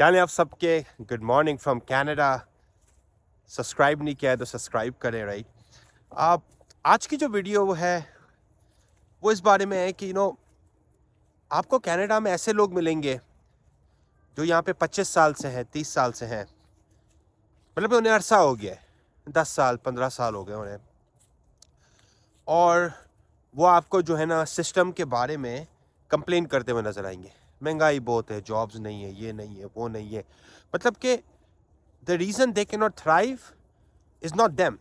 क्या आप सबके good morning from Canada subscribe नहीं किया है तो सब्सक्राइब करें राइट आप आज की जो वीडियो वो है वो इस बारे में है कि यू नो आपको कनाडा में ऐसे लोग मिलेंगे जो यहाँ पे 25 साल से हैं 30 साल से हैं मतलब उन्हें अरसा हो गया है दस साल पंद्रह साल हो गए उन्हें और वो आपको जो है ना सिस्टम के बारे में कंप्लेन करते हुए नज़र आएंगे महंगाई बहुत है जॉब्स नहीं है ये नहीं है वो नहीं है मतलब कि the reason they can not thrive is not them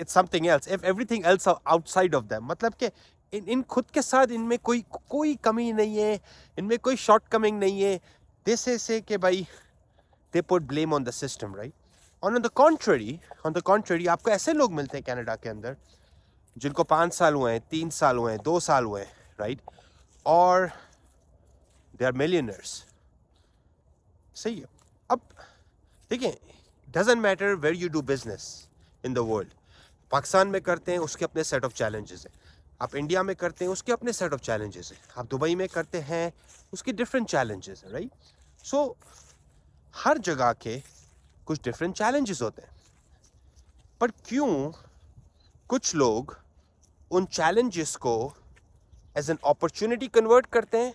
it's something else if everything else outside of them मतलब कि इन इन खुद के साथ इनमें कोई कोई कमी नहीं है इनमें कोई शॉर्ट कमिंग नहीं है दिस इज से कि भाई they put blame on the system right on on the contrary on the contrary आपको ऐसे लोग मिलते हैं कैनेडा के अंदर जिनको पाँच साल हुए हैं तीन साल हुए हैं दो साल हुए हैं राइट और दे आर मिलियनर्स सही है अब देखिए doesn't matter where you do business in the world Pakistan में करते हैं उसके अपने सेट ऑफ चैलेंजेस हैं आप इंडिया में करते हैं उसके अपने सेट ऑफ चैलेंजेस हैं आप दुबई में करते हैं उसके डिफरेंट चैलेंजेस हैं राइट सो हर जगह के कुछ डिफरेंट चैलेंजेस होते हैं पर क्यों कुछ लोग उन चैलेंजेस को एज एन अपॉर्चुनिटी कन्वर्ट करते हैं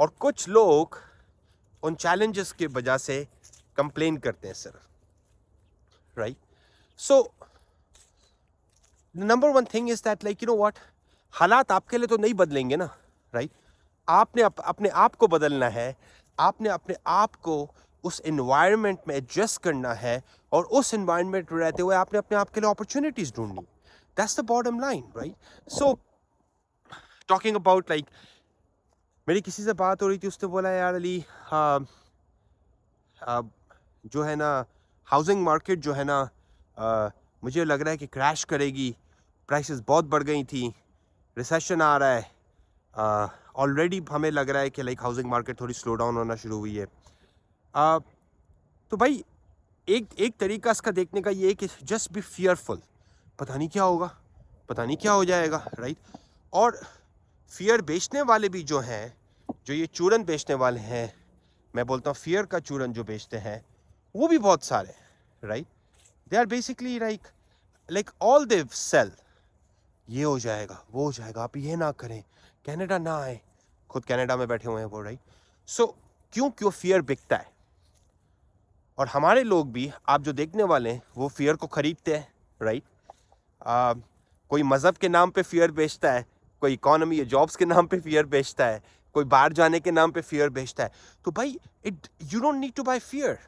और कुछ लोग उन चैलेंजेस के वजह से कंप्लेन करते हैं sir right so number one thing is that like you know what हालात आपके लिए तो नहीं बदलेंगे ना राइट right? आपने अप, अपने आप को बदलना है आपने अपने आप को उस इन्वायरमेंट में एडजस्ट करना है और उस एनवायरनमेंट में रहते हुए आपने अपने आप के लिए अपॉर्चुनिटीज़ ढूंढनी that's the bottom line right so talking about like मेरी किसी से बात हो रही थी उसने बोला यार अली आ, हाँ, आ, जो है ना हाउसिंग मार्केट जो है ना आ, मुझे लग रहा है कि क्रैश करेगी प्राइसेस बहुत बढ़ गई थी रिसेशन आ रहा है ऑलरेडी हमें लग रहा है कि लाइक हाउसिंग मार्केट थोड़ी स्लो डाउन होना शुरू हुई है आ, तो भाई एक एक तरीका इसका देखने का ये है कि जस्ट बी फियरफुल पता नहीं क्या होगा पता नहीं क्या हो जाएगा राइट और फियर बेचने वाले भी जो हैं जो ये चूरन बेचने वाले हैं मैं बोलता हूँ फियर का चूरन जो बेचते हैं वो भी बहुत सारे हैं right they are basically like like all they sell ये हो जाएगा वो हो जाएगा आप ये ना करें कनाडा ना आए खुद कनाडा में बैठे हुए हैं वो राइट सो so, क्यों क्यों फियर बिकता है और हमारे लोग भी आप जो देखने वाले हैं वो फियर को ख़रीदते हैं राइट कोई मज़हब के नाम पे फियर बेचता है कोई इकोनॉमी या जॉब्स के नाम पे फियर बेचता है कोई बाहर जाने के नाम पे फियर बेचता है तो भाई it you don't need to buy fear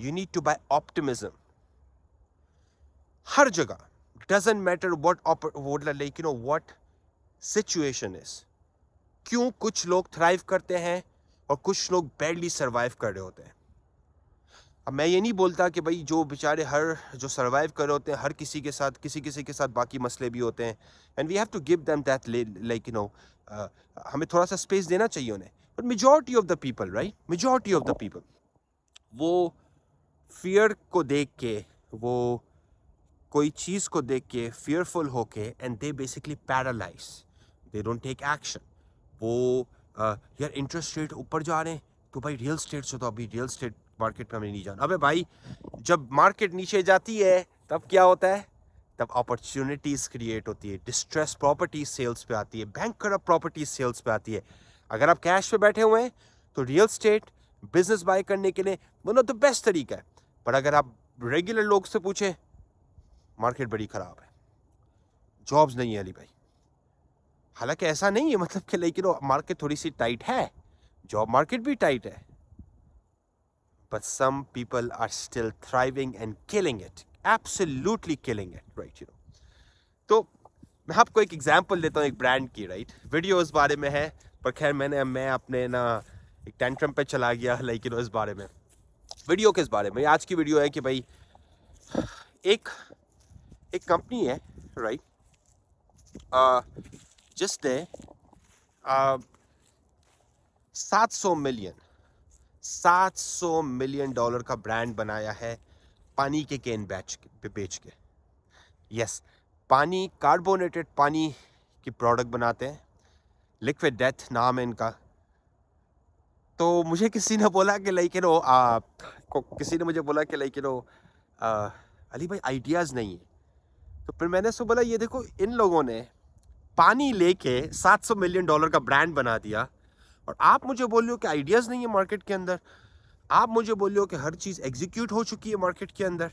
you need to buy optimism हर जगह doesn't matter what what like you know situation is क्यों कुछ लोग थ्राइव करते हैं और कुछ लोग बैडली सर्वाइव कर रहे होते हैं अब मैं ये नहीं बोलता कि भाई जो बेचारे हर जो सर्वाइव कर रहे होते हैं हर किसी के साथ किसी किसी के साथ बाकी मसले भी होते हैं and we have to give them that like you know हमें थोड़ा सा स्पेस देना चाहिए उन्हें but majority of the people right majority of the people वो फियर को देख के वो कोई चीज़ को देख के फियरफुल हो के and they basically paralyze they don't take action वो uh, यार इंटरेस्ट रेट ऊपर जा रहे हैं तो भाई रियल स्टेट से तो अभी रियल स्टेट मार्केट में हमें नहीं जाना अबे भाई जब मार्केट नीचे जाती है तब क्या होता है तब अपॉर्चुनिटीज़ क्रिएट होती है डिस्ट्रेस प्रॉपर्टी सेल्स पे आती है बैंक करप प्रॉपर्टी सेल्स पे आती है अगर आप कैश पे बैठे हुए हैं तो रियल स्टेट बिजनेस बाय करने के लिए वन ऑफ द बेस्ट तरीका है पर अगर आप रेगुलर लोग से पूछें मार्केट बड़ी ख़राब है जॉब्स नहीं है अली भाई हालांकि ऐसा नहीं है मतलब कि लेकिन मार्केट थोड़ी सी टाइट है जॉब मार्केट भी टाइट है but some people are still thriving and killing it absolutely killing it right you know तो मैं आपको एक एग्जांपल देता हूँ एक ब्रांड की राइट वीडियो उस बारे में है पर खैर मैंने मैं अपने ना एक टेंट्रम पे चला गया लाइक यू इस बारे में वीडियो किस बारे में आज की वीडियो है कि भाई एक एक कंपनी है राइट जिसने सात सौ मिलियन 700 मिलियन डॉलर का ब्रांड बनाया है पानी के कैन बेच के बेच के यस पानी कार्बोनेटेड पानी की प्रोडक्ट बनाते हैं लिक्विड डेथ नाम है इनका तो मुझे किसी ने बोला कि लाइक नो किसी ने मुझे बोला कि लाइक नो अली भाई आइडियाज़ नहीं है तो फिर मैंने सो बोला ये देखो इन लोगों ने पानी लेके 700 मिलियन डॉलर का ब्रांड बना दिया और आप मुझे बोल रहे हो कि आइडियाज़ नहीं है मार्केट के अंदर आप मुझे बोल रहे हो कि हर चीज़ एग्जीक्यूट हो चुकी है मार्केट के अंदर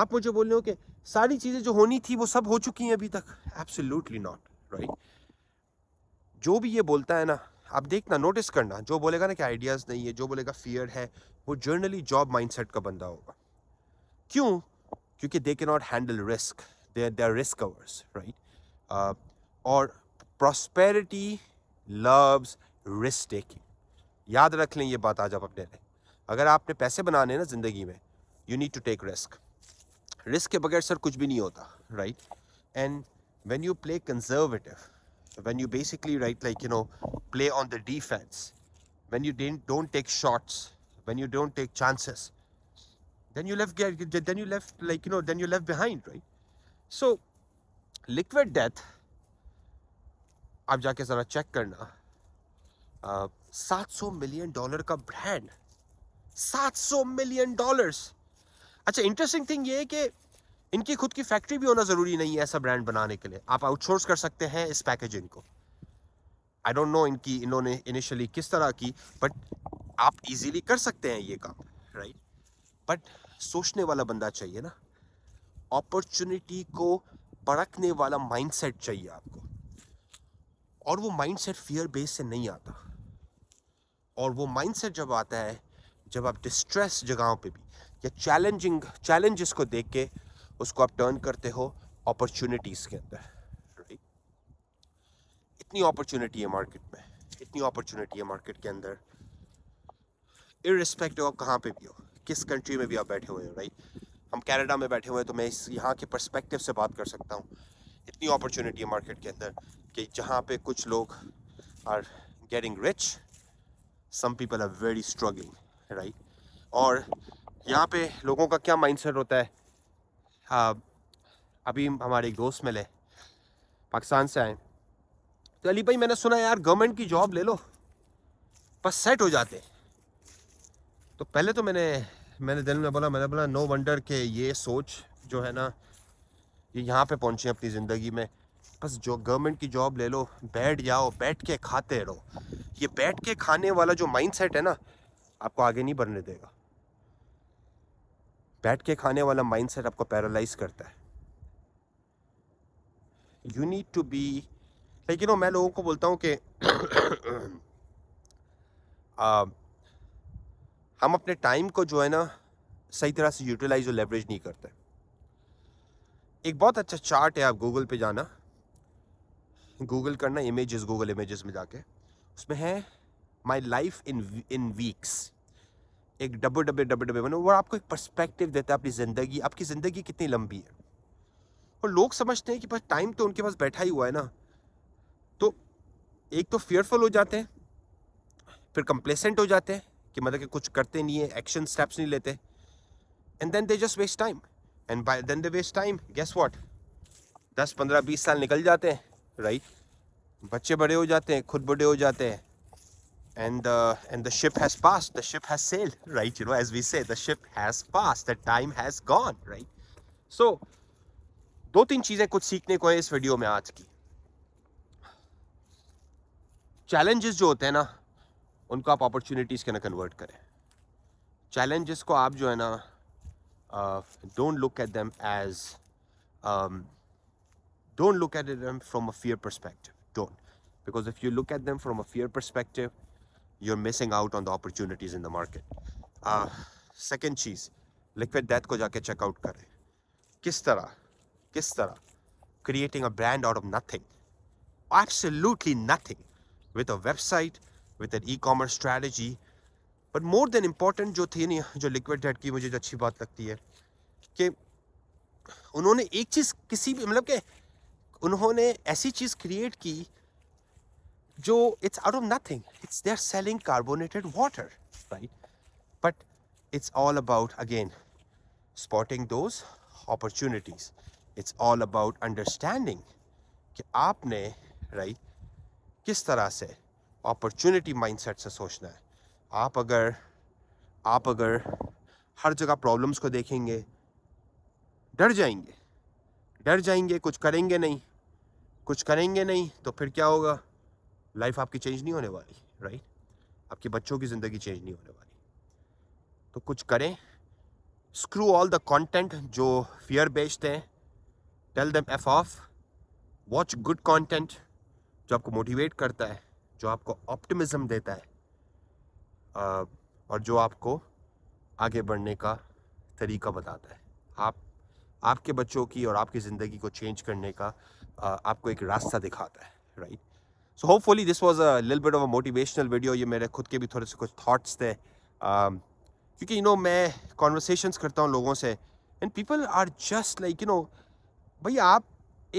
आप मुझे बोल रहे हो कि सारी चीज़ें जो होनी थी वो सब हो चुकी हैं अभी तक एब्सोल्युटली नॉट राइट जो भी ये बोलता है ना आप देखना नोटिस करना जो बोलेगा ना कि आइडियाज़ नहीं है जो बोलेगा फियर है वो जर्नली जॉब माइंडसेट का बंदा होगा क्यों क्योंकि they can not handle risk they they are risk averse right और प्रॉस्पेरिटी लव्स रिस्क टेकिंग याद रख लें ये बात आज आप अपने अगर आपने पैसे बनाने ना ज़िंदगी में you need to take risk risk के बगैर सर कुछ भी नहीं होता right and when you play conservative when you basically right like you know play on the defense when you don't take shots when you don't take chances then you left then you left like you know then you left behind right so liquid death आप जाके ज़रा check करना 700 million dollar का brand 700 million dollars अच्छा interesting thing ये है कि इनकी खुद की फैक्ट्री भी होना ज़रूरी नहीं है ऐसा ब्रांड बनाने के लिए आप आउटसोर्स कर सकते हैं इस पैकेजिंग को आई डोंट नो इनकी इन्होंने इनिशियली किस तरह की बट आप इजीली कर सकते हैं ये काम राइट बट सोचने वाला बंदा चाहिए ना अपॉर्चुनिटी को परखने वाला माइंडसेट चाहिए आपको और वो माइंडसेट फियर बेस से नहीं आता और वो माइंडसेट जब आता है जब आप डिस्ट्रेस जगहों पे भी या चैलेंजिंग चैलेंजेस को देख के उसको आप टर्न करते हो अपॉर्चुनिटीज़ के अंदर इतनी अपॉर्चुनिटी है मार्केट में इतनी अपॉर्चुनिटी है मार्केट के अंदर इरिस्पेक्टिव आप कहाँ पे भी हो किस कंट्री में भी आप बैठे हुए हो राइट हम कनाडा में बैठे हुए हैं तो मैं इस यहाँ के परस्पेक्टिव से बात कर सकता हूँ इतनी अपॉर्चुनिटी है मार्केट के अंदर कि जहाँ पे कुछ लोग are getting rich some people are very struggling right और यहाँ पे लोगों का क्या माइंडसेट होता है हाँ अभी हमारे दोस्त मिले पाकिस्तान से आए तो अली भाई मैंने सुना यार गवर्नमेंट की जॉब ले लो बस सेट हो जाते तो पहले तो मैंने मैंने दिल में बोला मैंने बोला नो वंडर के ये सोच जो है ना ये यहाँ पे पहुँचे अपनी ज़िंदगी में बस जो गवर्नमेंट की जॉब ले लो बैठ जाओ बैठ के खाते रहो ये बैठ के खाने वाला जो माइंडसेट है ना आपको आगे नहीं बढ़ने देगा बैठ के खाने वाला माइंडसेट आपको पैरालाइज करता है यू नीड टू बी लेकिन मैं लोगों को बोलता हूँ कि हम अपने टाइम को जो है ना सही तरह से यूटिलाइज और लेवरेज नहीं करते एक बहुत अच्छा चार्ट है आप गूगल पे जाना गूगल करना इमेजेस गूगल इमेजेस में जाके उसमें है my life in in weeks एक डब्बे डब्बे डब्बे डब्बे बनो वो आपको एक पर्सपेक्टिव देता है अपनी ज़िंदगी आपकी ज़िंदगी कितनी लंबी है और लोग समझते हैं कि बस टाइम तो उनके पास बैठा ही हुआ है ना तो एक तो फियरफुल हो जाते हैं फिर कंप्लेसेंट हो जाते हैं कि मतलब कि कुछ करते नहीं है एक्शन स्टेप्स नहीं लेते and then they just waste time and by then they waste time guess what दस पंद्रह बीस साल निकल जाते हैं राइट बच्चे बड़े हो जाते हैं खुद बड़े हो जाते हैं and and the ship has pass the ship has sail right you know as we say the ship has pass the time has gone right so दो तीन चीजें कुछ सीखने को है इस वीडियो में आज की चैलेंजेस जो होते हैं ना उनको आप अपॉर्चुनिटीज के ना कन्वर्ट करें चैलेंजेस को आप जो है ना don't look at them as Don't look at them from a fear perspective. Don't. Because if you look at them from a fear perspective, you're missing out on the opportunities in the market. Uh, second cheese liquid debt को जाके out करें किस तरह किस तरह Creating a brand out of nothing, absolutely nothing with a website with an e-commerce strategy but more than important जो थी नहीं जो liquid debt की मुझे अच्छी बात लगती है कि उन्होंने एक चीज़ किसी भी मतलब कि उन्होंने ऐसी चीज़ क्रिएट की जो it's out of nothing it's they are selling carbonated water right but it's all about again spotting those opportunities it's all about understanding कि आपने राइट किस तरह से अपॉर्चुनिटी माइंडसेट से सोचना है आप अगर आप अगर हर जगह प्रॉब्लम्स को देखेंगे डर जाएंगे डर जाएंगे कुछ करेंगे नहीं कुछ करेंगे नहीं तो फिर क्या होगा लाइफ आपकी चेंज नहीं होने वाली राइट आपके बच्चों की ज़िंदगी चेंज नहीं होने वाली तो कुछ करें स्क्रू ऑल द कंटेंट जो फियर बेचते हैं tell them F off watch good content जो आपको मोटिवेट करता है जो आपको ऑप्टिमिज्म देता है uh, और जो आपको आगे बढ़ने का तरीका बताता है आप आपके बच्चों की और आपकी ज़िंदगी को चेंज करने का आपको एक रास्ता दिखाता है right so hopefully this was a lil bit of a motivational video ये मेरे खुद के भी थोड़े से कुछ थाट्स थे क्योंकि यू नो मैं कॉन्वर्सेशंस करता हूँ लोगों से and people are just like you know भाई आप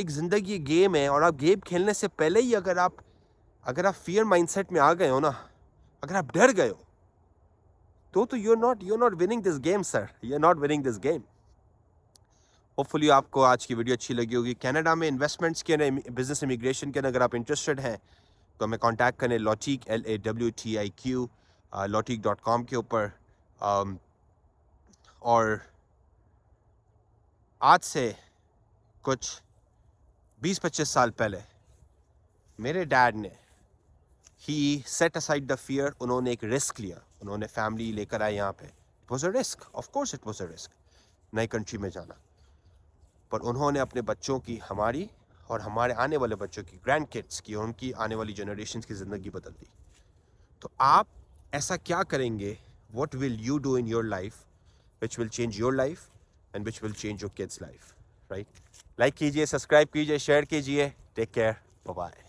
एक ज़िंदगी गेम है और आप गेम खेलने से पहले ही अगर आप अगर आप फियर माइंडसेट में आ गए हो ना अगर आप डर गए हो तो तो you are not you are not winning this game sir you are not winning this game hopefully आपको आज की वीडियो अच्छी लगी होगी कनाडा में इन्वेस्टमेंट्स के बिज़नेस इमिग्रेशन के अगर आप इंटरेस्टेड हैं तो हमें कांटेक्ट करें Lawtiq L A W T I Q Lawtiq dot com के ऊपर um, और आज से कुछ 20-25 साल पहले मेरे डैड ने ही सेट असाइड द फियर उन्होंने एक रिस्क लिया उन्होंने फैमिली लेकर आए यहाँ पे it was a risk of course it was a risk नई कंट्री में जाना पर उन्होंने अपने बच्चों की हमारी और हमारे आने वाले बच्चों की ग्रैंड किड्स की उनकी आने वाली जनरेशन की ज़िंदगी बदल दी तो आप ऐसा क्या करेंगे what will you do in your life which will change your life and which will change your kids life right like कीजिए सब्सक्राइब कीजिए शेयर कीजिए टेक केयर बाय